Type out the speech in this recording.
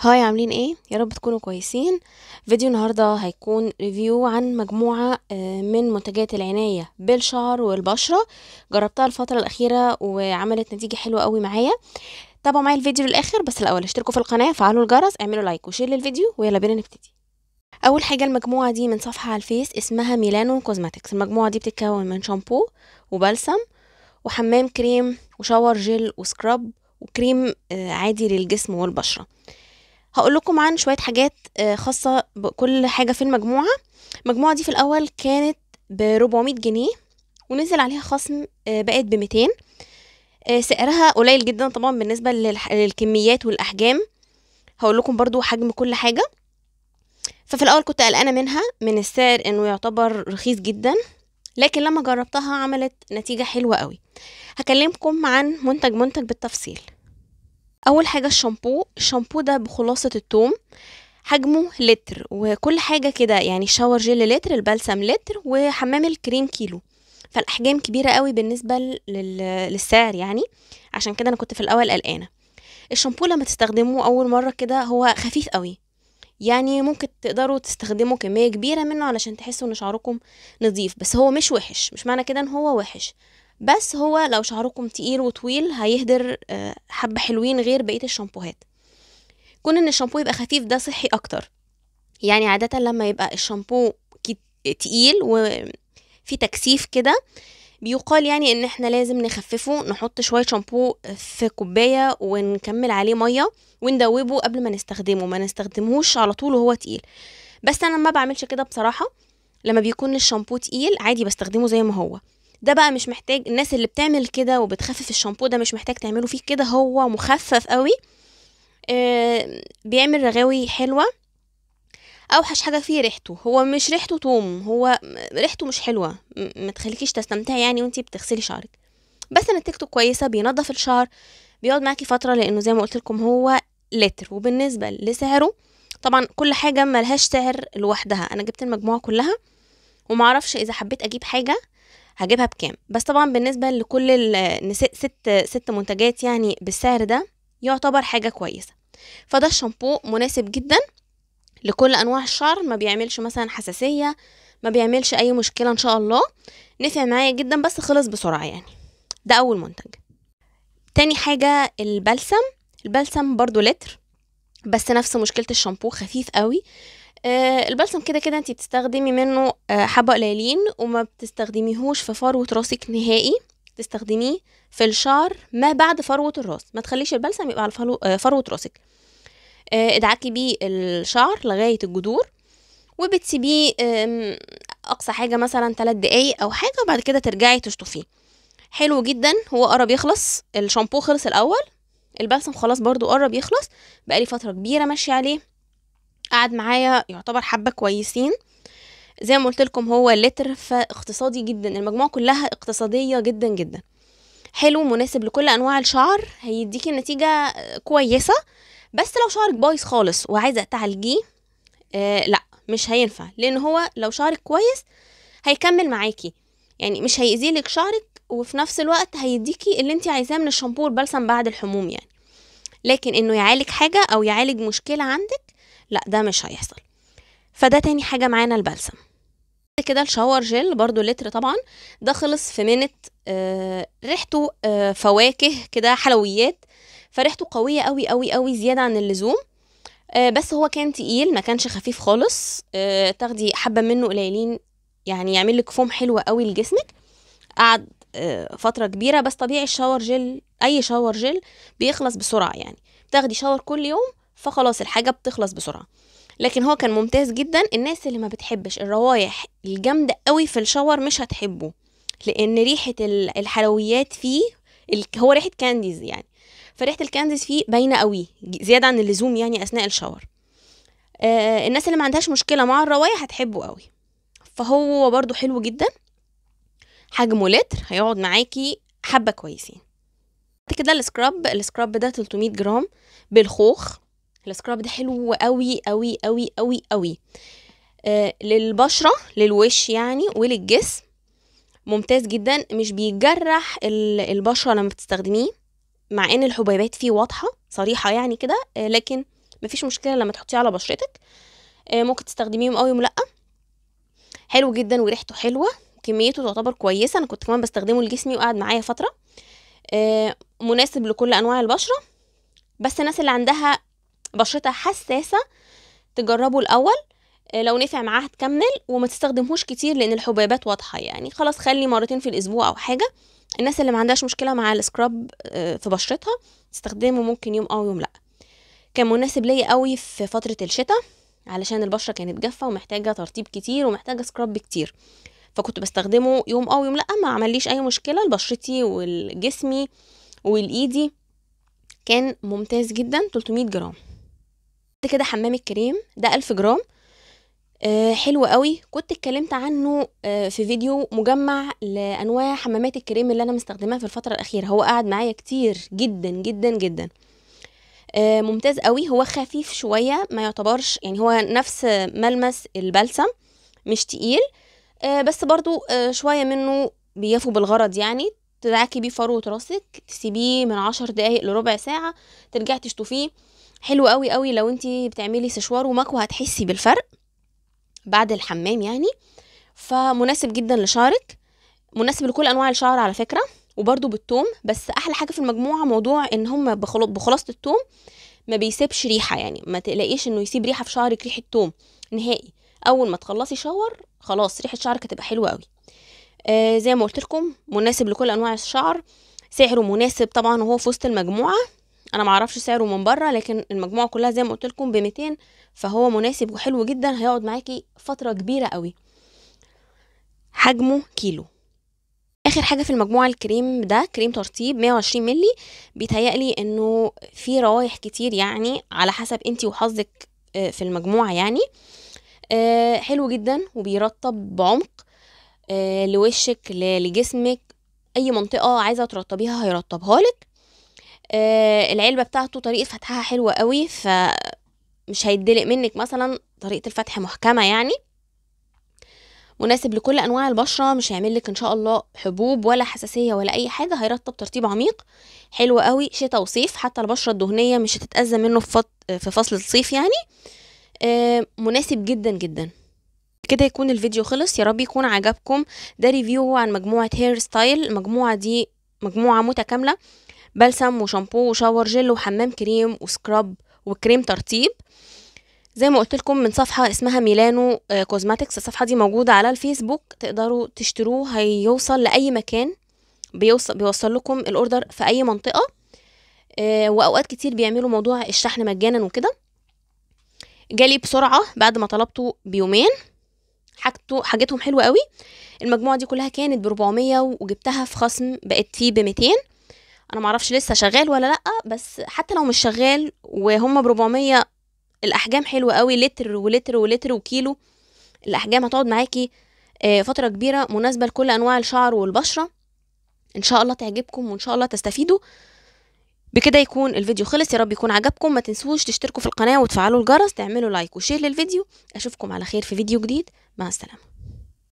هاي عاملين ايه يا رب تكونوا كويسين فيديو النهارده هيكون ريفيو عن مجموعه آه، من منتجات العنايه بالشعر والبشره جربتها الفتره الاخيره وعملت نتيجه حلوه قوي معايا تابعوا معايا الفيديو للاخر بس الاول اشتركوا في القناه فعلوا الجرس اعملوا لايك وشير للفيديو ويلا بينا نبتدي اول حاجه المجموعه دي من صفحه على الفيس اسمها ميلانو كوزماتكس المجموعه دي بتتكون من شامبو وبلسم وحمام كريم وشاور جيل وسكراب وكريم آه، عادي للجسم والبشره هقول لكم عن شويه حاجات آه، خاصه بكل حاجه في المجموعه المجموعه دي في الاول كانت ب 400 جنيه ونزل عليها خصم آه، بقت ب 200 آه، سعرها قليل جدا طبعا بالنسبه للكميات والاحجام هقول لكم برضو حجم كل حاجه ففي الاول كنت قلقانه منها من السعر انه يعتبر رخيص جدا لكن لما جربتها عملت نتيجه حلوه قوي هكلمكم عن منتج منتج بالتفصيل اول حاجه الشامبو الشامبو ده بخلاصه التوم حجمه لتر وكل حاجه كده يعني شاور جيل لتر البلسم لتر وحمام الكريم كيلو فالاحجام كبيره قوي بالنسبه للسعر يعني عشان كده انا كنت في الاول قلقانه الشامبو لما تستخدموه اول مره كده هو خفيف قوي يعني ممكن تقدروا تستخدموا كميه كبيره منه علشان تحسوا ان شعركم نظيف بس هو مش وحش مش معنى كده ان هو وحش بس هو لو شعركم تقيل وطويل هيهدر آه، حبة حلوين غير بقية الشامبوهات كون ان الشامبو يبقى خفيف ده صحي اكتر يعني عادة لما يبقى الشامبو تقيل وفي تكثيف كده بيقال يعني ان احنا لازم نخففه نحط شوية شامبو في كوباية ونكمل عليه مية وندوبه قبل ما نستخدمه ما نستخدمهوش على طول وهو تقيل بس انا ما بعملش كده بصراحة لما بيكون الشامبو تقيل عادي بستخدمه زي ما هو ده بقى مش محتاج الناس اللي بتعمل كده وبتخفف الشامبو ده مش محتاج تعمله فيه كده هو مخفف قوي آه، بيعمل رغاوي حلوه اوحش حاجه فيه ريحته هو مش ريحته توم هو ريحته مش حلوه ما تخليكيش تستمتعي يعني وانتي بتغسلي شعرك بس نتيجته كويسه بينظف الشعر بيقعد معاكي فتره لانه زي ما قلت لكم هو لتر وبالنسبه لسعره طبعا كل حاجه ملهاش سعر لوحدها انا جبت المجموعه كلها ومعرفش اذا حبيت اجيب حاجه هجيبها بكام بس طبعا بالنسبه لكل ست ست منتجات يعني بالسعر ده يعتبر حاجه كويسه فده الشامبو مناسب جدا لكل انواع الشعر ما بيعملش مثلا حساسيه ما بيعملش اي مشكله ان شاء الله نفع معايا جدا بس خلص بسرعه يعني ده اول منتج تاني حاجه البلسم البلسم برضو لتر بس نفس مشكله الشامبو خفيف قوي آه، البلسم كده كده انتي بتستخدمي منه آه، حبة قليلين وما بتستخدميهوش في فروة راسك نهائي تستخدميه في الشعر ما بعد فروة الراس ما تخليش البلسم يبقى على آه، فروة راسك ادعكي بيه الشعر لغاية الجذور وبتسيبيه اقصى حاجة مثلا 3 دقايق او حاجة وبعد كده ترجعي تشطفيه حلو جدا هو قرب يخلص الشامبو خلص الاول البلسم خلاص برضو قرب يخلص بقالي فترة كبيرة ماشية عليه قعد معايا يعتبر حبة كويسين زي ما قلت لكم هو لتر فاقتصادي جدا المجموعة كلها اقتصادية جدا جدا حلو مناسب لكل انواع الشعر هيديكي نتيجة كويسة بس لو شعرك بايظ خالص وعايزة تعالجيه آه لا مش هينفع لان هو لو شعرك كويس هيكمل معاكي يعني مش هيأذيلك شعرك وفي نفس الوقت هيديكي اللي انت عايزاه من الشامبو والبلسم بعد الحموم يعني لكن انه يعالج حاجة او يعالج مشكلة عندك لا ده مش هيحصل فده تاني حاجة معانا البلسم كده الشاور جيل برضو لتر طبعا ده خلص في منت آه ريحته آه فواكه كده حلويات فريحته قوية قوي قوي قوي زيادة عن اللزوم آه بس هو كان تقيل ما كانش خفيف خالص آه تاخدي حبة منه قليلين يعني يعمل لك فوم حلوة قوي لجسمك قعد آه فترة كبيرة بس طبيعي الشاور جيل أي شاور جيل بيخلص بسرعة يعني تاخدي شاور كل يوم فخلاص الحاجه بتخلص بسرعه لكن هو كان ممتاز جدا الناس اللي ما بتحبش الروايح الجامده قوي في الشاور مش هتحبه لان ريحه الحلويات فيه هو ريحه كانديز يعني فريحه الكانديز فيه باينه قوي زياده عن اللزوم يعني اثناء الشاور آه الناس اللي ما عندهاش مشكله مع الروايح هتحبه قوي فهو برضو حلو جدا حجمه لتر هيقعد معاكي حبه كويسين بعد كده السكراب السكراب ده 300 جرام بالخوخ السكراب ده حلو قوي قوي قوي قوي قوي آه للبشره للوش يعني وللجسم ممتاز جدا مش بيجرح البشره لما بتستخدميه مع ان الحبيبات فيه واضحه صريحه يعني كده آه لكن مفيش مشكله لما تحطيه على بشرتك آه ممكن تستخدميهم قوي ولا حلو جدا وريحته حلوه كميته تعتبر كويسه انا كنت كمان بستخدمه لجسمي وقعد معايا فتره آه، مناسب لكل انواع البشره بس الناس اللي عندها بشرتها حساسه تجربه الاول آه، لو نفع معاها تكمل وما تستخدمهوش كتير لان الحبيبات واضحه يعني خلاص خلي مرتين في الاسبوع او حاجه الناس اللي ما عندهاش مشكله مع السكراب آه، في بشرتها تستخدمه ممكن يوم او يوم لا كان مناسب ليا قوي في فتره الشتاء علشان البشره كانت جافه ومحتاجه ترطيب كتير ومحتاجه سكراب كتير فكنت بستخدمه يوم او يوم لا ما عمليش اي مشكله لبشرتي والجسمي والايدي كان ممتاز جدا 300 جرام كده حمام الكريم ده ألف جرام آه حلو قوي كنت اتكلمت عنه آه في فيديو مجمع لانواع حمامات الكريم اللي انا مستخدماها في الفتره الاخيره هو قعد معايا كتير جدا جدا جدا آه ممتاز قوي هو خفيف شويه ما يعتبرش يعني هو نفس ملمس البلسم مش تقيل آه، بس برضو آه، شويه منه بيفو بالغرض يعني تدعكي بيه فروه راسك تسيبيه من عشر دقايق لربع ساعه ترجعي تشطفيه حلو قوي قوي لو انت بتعملي سشوار ومكوى هتحسي بالفرق بعد الحمام يعني فمناسب جدا لشعرك مناسب لكل انواع الشعر على فكره وبرده بالثوم بس احلى حاجه في المجموعه موضوع ان هم بخلاصه الثوم ما بيسيبش ريحه يعني ما تلاقيش انه يسيب ريحه في شعرك ريحه ثوم نهائي اول ما تخلصي شاور خلاص ريحه شعرك هتبقى حلوه قوي آه زي ما قلت لكم مناسب لكل انواع الشعر سعره مناسب طبعا وهو في وسط المجموعه انا معرفش سعره من بره لكن المجموعه كلها زي ما قلت لكم ب 200 فهو مناسب وحلو جدا هيقعد معاكي فتره كبيره قوي حجمه كيلو اخر حاجه في المجموعه الكريم ده كريم ترطيب 120 مللي بيتهيألي انه في روايح كتير يعني على حسب انتي وحظك آه، في المجموعه يعني آه، حلو جدا وبيرطب بعمق آه، لوشك لجسمك اي منطقه عايزه ترطبيها هيرطبها لك آه، العلبه بتاعته طريقه فتحها حلوه قوي مش هيتدلق منك مثلا طريقه الفتح محكمه يعني مناسب لكل انواع البشره مش هيعمل لك ان شاء الله حبوب ولا حساسيه ولا اي حاجه هيرطب ترطيب عميق حلو قوي شتاء وصيف حتى البشره الدهنيه مش هتتاذى منه في فصل الصيف يعني آه، مناسب جدا جدا كده يكون الفيديو خلص يا رب يكون عجبكم ده ريفيو عن مجموعه هير ستايل المجموعه دي مجموعه متكامله بلسم وشامبو وشاور جل وحمام كريم وسكراب وكريم ترطيب زي ما قلت لكم من صفحه اسمها ميلانو آه، كوزماتكس الصفحه دي موجوده على الفيسبوك تقدروا تشتروه هيوصل لاي مكان بيوصل بيوصل لكم الاوردر في اي منطقه آه، واوقات كتير بيعملوا موضوع الشحن مجانا وكده جالي بسرعه بعد ما طلبته بيومين حاجته حاجتهم حلوه قوي المجموعه دي كلها كانت ب 400 وجبتها في خصم بقت فيه ب 200 انا معرفش لسه شغال ولا لا بس حتى لو مش شغال وهم ب 400 الاحجام حلوه قوي لتر ولتر ولتر وكيلو الاحجام هتقعد معاكي آه، فتره كبيره مناسبه لكل انواع الشعر والبشره ان شاء الله تعجبكم وان شاء الله تستفيدوا بكده يكون الفيديو خلص يا رب يكون عجبكم ما تنسوش تشتركوا في القناه وتفعلوا الجرس تعملوا لايك وشير للفيديو اشوفكم على خير في فيديو جديد مع السلامه